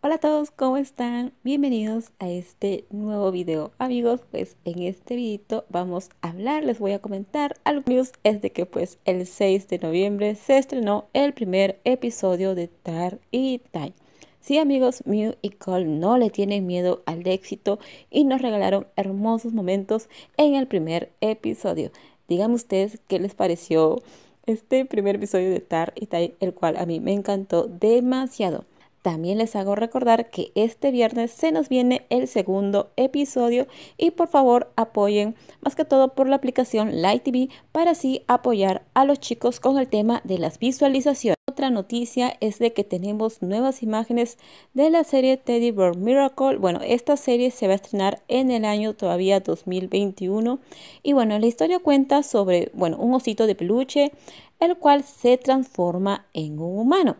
Hola a todos, ¿cómo están? Bienvenidos a este nuevo video. Amigos, pues en este video vamos a hablar, les voy a comentar algo. News es de que pues el 6 de noviembre se estrenó el primer episodio de Tar y Tai. Sí amigos, Mew y Cole no le tienen miedo al éxito y nos regalaron hermosos momentos en el primer episodio. Díganme ustedes qué les pareció este primer episodio de Tar y Tai, el cual a mí me encantó demasiado. También les hago recordar que este viernes se nos viene el segundo episodio y por favor apoyen más que todo por la aplicación Light TV para así apoyar a los chicos con el tema de las visualizaciones. Otra noticia es de que tenemos nuevas imágenes de la serie Teddy Bear Miracle. Bueno, esta serie se va a estrenar en el año todavía 2021 y bueno, la historia cuenta sobre, bueno, un osito de peluche el cual se transforma en un humano.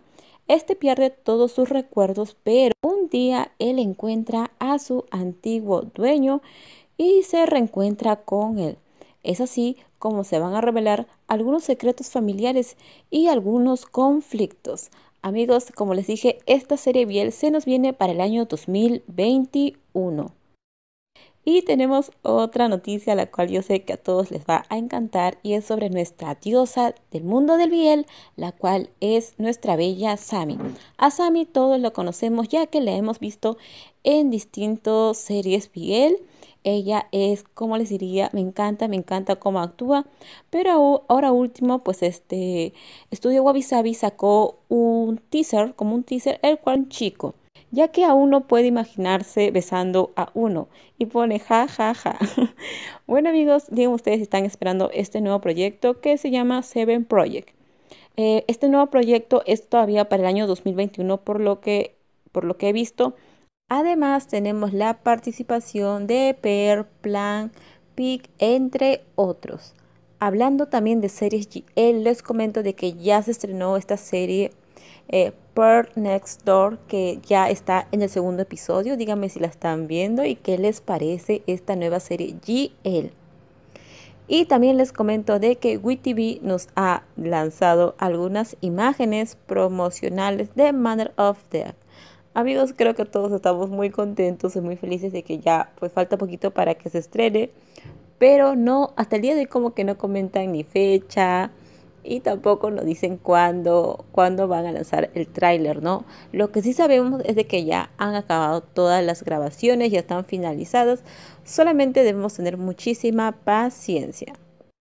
Este pierde todos sus recuerdos, pero un día él encuentra a su antiguo dueño y se reencuentra con él. Es así como se van a revelar algunos secretos familiares y algunos conflictos. Amigos, como les dije, esta serie Biel se nos viene para el año 2021. Y tenemos otra noticia, la cual yo sé que a todos les va a encantar, y es sobre nuestra diosa del mundo del Biel, la cual es nuestra bella Sami. A Sami todos lo conocemos ya que la hemos visto en distintas series Biel. Ella es, como les diría, me encanta, me encanta cómo actúa. Pero ahora último, pues este estudio Wabi sacó un teaser, como un teaser, el cual chico ya que a uno puede imaginarse besando a uno. Y pone ja, ja, ja. bueno amigos, digan ustedes si están esperando este nuevo proyecto que se llama Seven Project. Eh, este nuevo proyecto es todavía para el año 2021 por lo que, por lo que he visto. Además tenemos la participación de Per, Plan, Pig, entre otros. Hablando también de series GL, les comento de que ya se estrenó esta serie eh, Next Door, que ya está en el segundo episodio. Díganme si la están viendo y qué les parece esta nueva serie GL. Y también les comento de que WeTV nos ha lanzado algunas imágenes promocionales de Manner of Death. Amigos, creo que todos estamos muy contentos y muy felices de que ya pues falta poquito para que se estrene, pero no hasta el día de hoy como que no comentan ni fecha, y tampoco nos dicen cuándo, van a lanzar el tráiler, ¿no? Lo que sí sabemos es de que ya han acabado todas las grabaciones, ya están finalizadas, solamente debemos tener muchísima paciencia.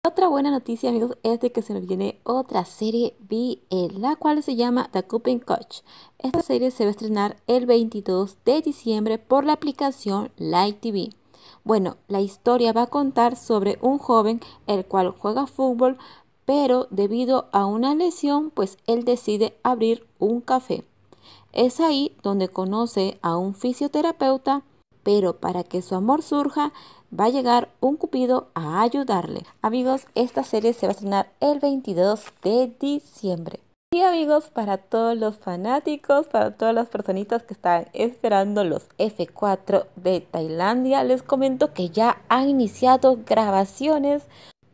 Otra buena noticia amigos es de que se nos viene otra serie BL, la cual se llama The Cooping Coach. Esta serie se va a estrenar el 22 de diciembre por la aplicación Light TV. Bueno, la historia va a contar sobre un joven el cual juega fútbol, pero debido a una lesión, pues él decide abrir un café. Es ahí donde conoce a un fisioterapeuta, pero para que su amor surja, va a llegar un cupido a ayudarle. Amigos, esta serie se va a estrenar el 22 de diciembre. Y amigos, para todos los fanáticos, para todas las personitas que están esperando los F4 de Tailandia, les comento que ya han iniciado grabaciones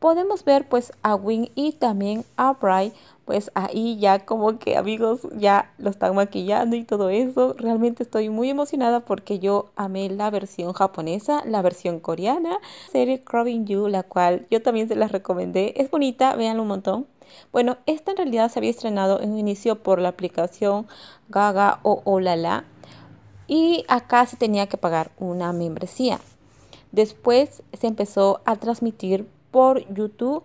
podemos ver pues a Win y también a Bright pues ahí ya como que amigos ya lo están maquillando y todo eso. Realmente estoy muy emocionada porque yo amé la versión japonesa, la versión coreana, serie Crowing You, la cual yo también se las recomendé. Es bonita, véanlo un montón. Bueno, esta en realidad se había estrenado en un inicio por la aplicación Gaga o Olala y acá se tenía que pagar una membresía. Después se empezó a transmitir por YouTube.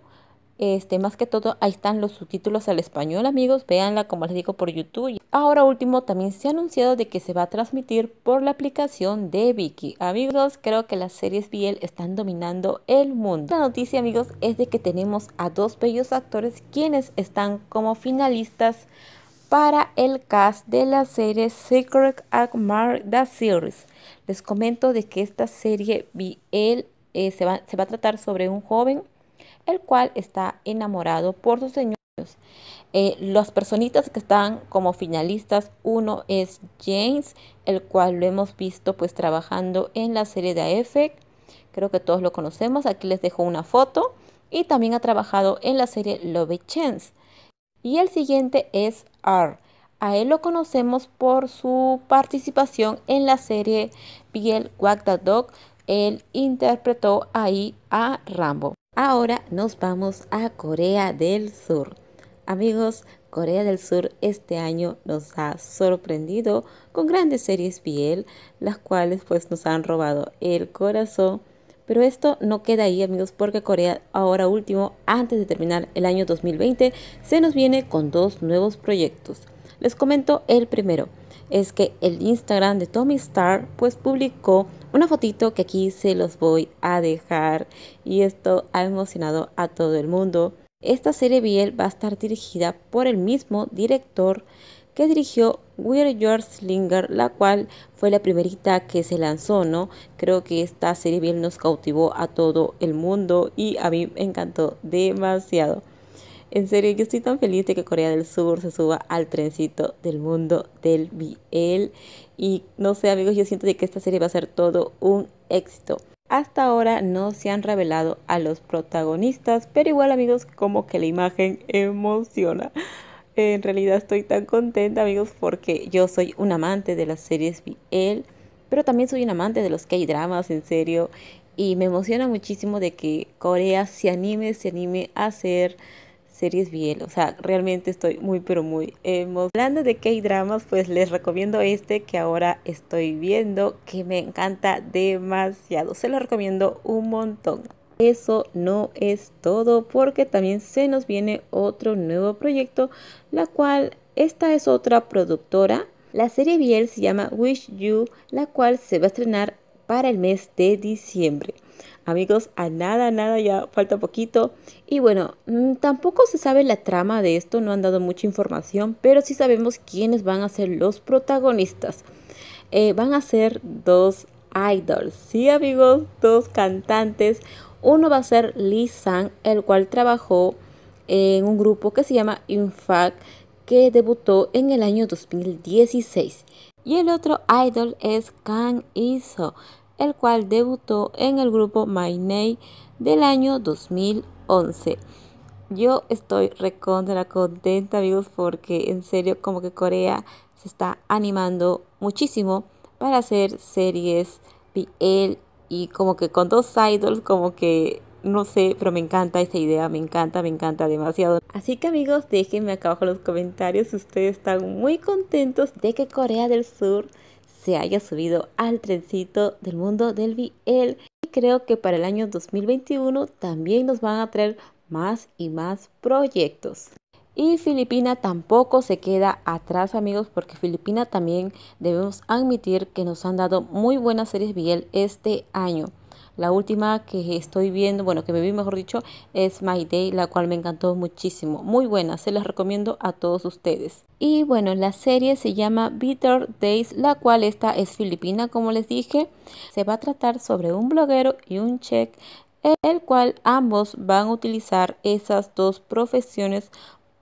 Este, más que todo, ahí están los subtítulos al español, amigos. Véanla, como les digo, por YouTube. Ahora último, también se ha anunciado de que se va a transmitir por la aplicación de Viki. Amigos, creo que las series BL están dominando el mundo. La noticia, amigos, es de que tenemos a dos bellos actores quienes están como finalistas para el cast de la serie Secret Agmar The Series. Les comento de que esta serie BL eh, se, va, a tratar sobre un joven el cual está enamorado por sus señores. Eh, las personitas que están como finalistas, uno es James, el cual lo hemos visto pues trabajando en la serie de AFEC. creo que todos lo conocemos, aquí les dejo una foto, y también ha trabajado en la serie Love Chance. Y el siguiente es R. A él lo conocemos por su participación en la serie Piel Wag the Dog, él interpretó ahí a Rambo. Ahora nos vamos a Corea del Sur. Amigos, Corea del Sur este año nos ha sorprendido con grandes series biel, las cuales pues nos han robado el corazón. Pero esto no queda ahí, amigos, porque Corea ahora último, antes de terminar el año 2020, se nos viene con dos nuevos proyectos. Les comento el primero, es que el Instagram de Tommy Star pues publicó una fotito que aquí se los voy a dejar y esto ha emocionado a todo el mundo. Esta serie Biel va a estar dirigida por el mismo director que dirigió Weird George Slinger, la cual fue la primerita que se lanzó, ¿no? Creo que esta serie Biel nos cautivó a todo el mundo y a mí me encantó demasiado. En serio, yo estoy tan feliz de que Corea del Sur se suba al trencito del mundo del BL. Y no sé, amigos, yo siento de que esta serie va a ser todo un éxito. Hasta ahora no se han revelado a los protagonistas, pero igual amigos, como que la imagen emociona. En realidad estoy tan contenta amigos porque yo soy un amante de las series BL, pero también soy un amante de los K-dramas, en serio. Y me emociona muchísimo de que Corea se anime, se anime a hacer series bien. O sea, realmente estoy muy, pero muy emocionada. Hablando de K-dramas, pues les recomiendo este que ahora estoy viendo, que me encanta demasiado. Se lo recomiendo un montón. Eso no es todo, porque también se nos viene otro nuevo proyecto, la cual esta es otra productora. La serie Biel se llama Wish You, la cual se va a estrenar para el mes de diciembre. Amigos, a nada, nada, ya falta poquito. Y bueno, mm, tampoco se sabe la trama de esto, no han dado mucha información, pero sí sabemos quiénes van a ser los protagonistas. Eh, van a ser dos idols, sí amigos, dos cantantes. Uno va a ser Lee Sang, el cual trabajó en un grupo que se llama Infact, que debutó en el año 2016. Y el otro idol es Kang Iso, el cual debutó en el grupo My del año 2011. Yo estoy recontra contenta amigos porque en serio como que Corea se está animando muchísimo para hacer series BL y como que con dos idols como que no sé, pero me encanta esta idea, me encanta, me encanta demasiado. Así que amigos, déjenme acá abajo en los comentarios si ustedes están muy contentos de que Corea del Sur se haya subido al trencito del mundo del BL. Y creo que para el año 2021 también nos van a traer más y más proyectos. Y Filipina tampoco se queda atrás amigos porque Filipina también debemos admitir que nos han dado muy buenas series biel este año. La última que estoy viendo, bueno, que me vi mejor dicho, es My Day, la cual me encantó muchísimo. Muy buena, se las recomiendo a todos ustedes. Y bueno, la serie se llama Bitter Days, la cual esta es filipina, como les dije. Se va a tratar sobre un bloguero y un check, el cual ambos van a utilizar esas dos profesiones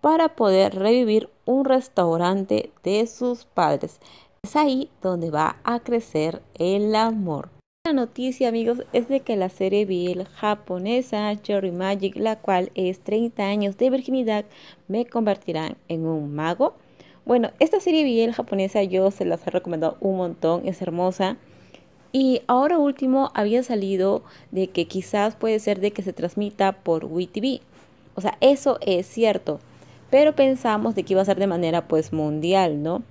para poder revivir un restaurante de sus padres. Es ahí donde va a crecer el amor noticia amigos es de que la serie BL japonesa Cherry Magic, la cual es 30 años de virginidad, me convertirán en un mago. Bueno, esta serie BL japonesa yo se las he recomendado un montón, es hermosa. Y ahora último había salido de que quizás puede ser de que se transmita por WeTV. O sea, eso es cierto. Pero pensamos de que iba a ser de manera pues mundial, ¿no?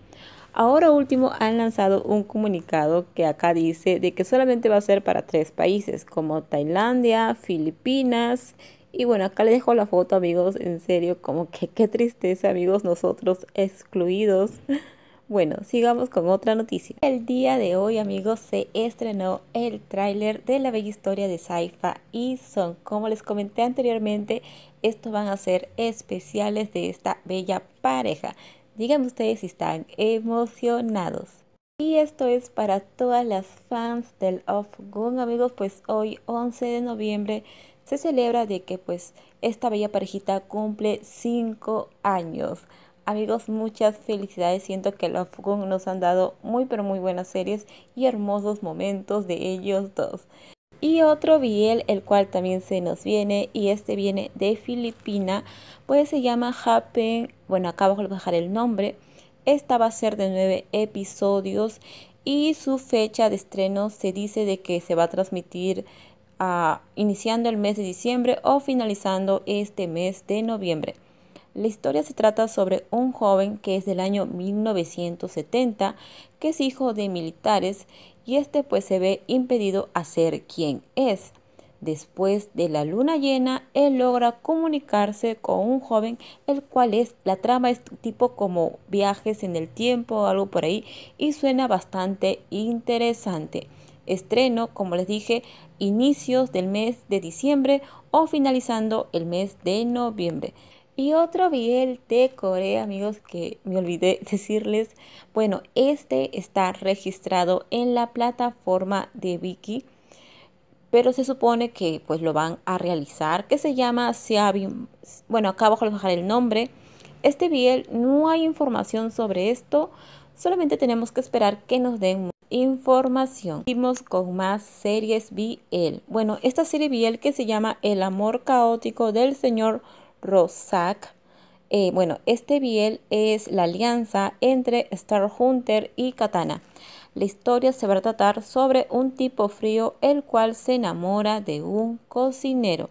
Ahora último han lanzado un comunicado que acá dice de que solamente va a ser para tres países como Tailandia, Filipinas y bueno, acá les dejo la foto amigos, en serio, como que qué tristeza amigos nosotros excluidos. Bueno, sigamos con otra noticia. El día de hoy, amigos, se estrenó el tráiler de la bella historia de Saifa y Son. Como les comenté anteriormente, estos van a ser especiales de esta bella pareja. Díganme ustedes si están emocionados. Y esto es para todas las fans del of Gun, amigos, pues hoy 11 de noviembre se celebra de que pues esta bella parejita cumple 5 años. Amigos, muchas felicidades. Siento que los Gun nos han dado muy pero muy buenas series y hermosos momentos de ellos dos. Y otro biel, el cual también se nos viene, y este viene de Filipina, pues se llama Happen, bueno, acabo de dejar el nombre. Esta va a ser de nueve episodios y su fecha de estreno se dice de que se va a transmitir ah, iniciando el mes de diciembre o finalizando este mes de noviembre. La historia se trata sobre un joven que es del año 1970, que es hijo de militares y este pues se ve impedido a ser quien es. Después de la luna llena, él logra comunicarse con un joven, el cual es, la trama es tipo como viajes en el tiempo o algo por ahí, y suena bastante interesante. Estreno, como les dije, inicios del mes de diciembre o finalizando el mes de noviembre. Y otro Biel de Corea, amigos, que me olvidé decirles. Bueno, este está registrado en la plataforma de Viki, pero se supone que pues lo van a realizar, que se llama Seabim. Bueno, acá abajo les voy a dejar el nombre. Este Biel no hay información sobre esto, solamente tenemos que esperar que nos den información. Seguimos con más series Biel. Bueno, esta serie Biel que se llama El amor caótico del señor Rosak. Eh, bueno, este biel es la alianza entre Star Hunter y Katana. La historia se va a tratar sobre un tipo frío el cual se enamora de un cocinero.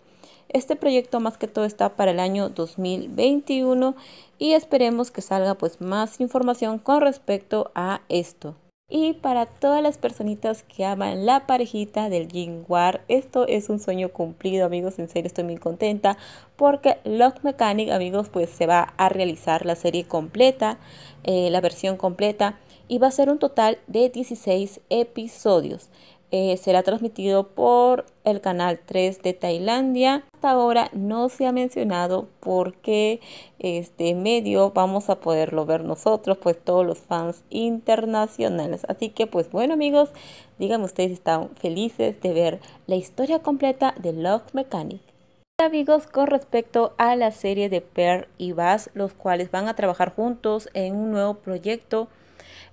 Este proyecto más que todo está para el año 2021 y esperemos que salga pues más información con respecto a esto. Y para todas las personitas que aman la parejita del War, esto es un sueño cumplido, amigos. En serio, estoy muy contenta porque Lock Mechanic, amigos, pues se va a realizar la serie completa, eh, la versión completa, y va a ser un total de 16 episodios. Eh, será transmitido por el canal 3 de Tailandia. Hasta ahora no se ha mencionado porque este medio vamos a poderlo ver nosotros, pues todos los fans internacionales. Así que pues bueno amigos, díganme ustedes si están felices de ver la historia completa de Love Mechanic. Amigos, con respecto a la serie de Per y Bass, los cuales van a trabajar juntos en un nuevo proyecto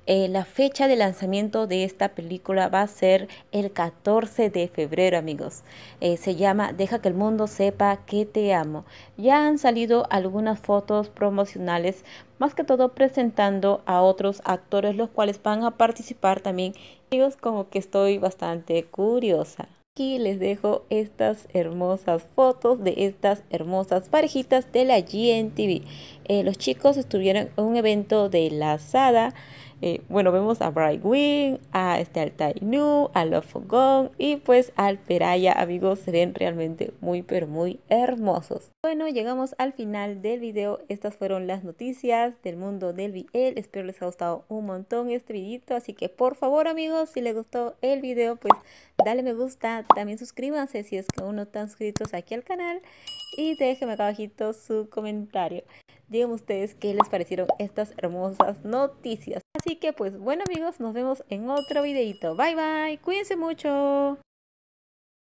eh, la fecha de lanzamiento de esta película va a ser el 14 de febrero, amigos. Eh, se llama Deja que el mundo sepa que te amo. Ya han salido algunas fotos promocionales, más que todo presentando a otros actores, los cuales van a participar también. Amigos, como que estoy bastante curiosa. Aquí les dejo estas hermosas fotos de estas hermosas parejitas de la GNTV. Eh, los chicos estuvieron en un evento de la SADA. Eh, bueno, vemos a Bright Wing, a este al Tainu, a Gong y pues al Peraya, amigos, se ven realmente muy pero muy hermosos. Bueno, llegamos al final del video, estas fueron las noticias del mundo del BL, espero les haya gustado un montón este videito, así que por favor amigos, si les gustó el video, pues dale me gusta, también suscríbanse si es que aún no están suscritos aquí al canal y déjenme acá abajito su comentario digan ustedes qué les parecieron estas hermosas noticias. Así que pues bueno amigos, nos vemos en otro videito. Bye bye, cuídense mucho.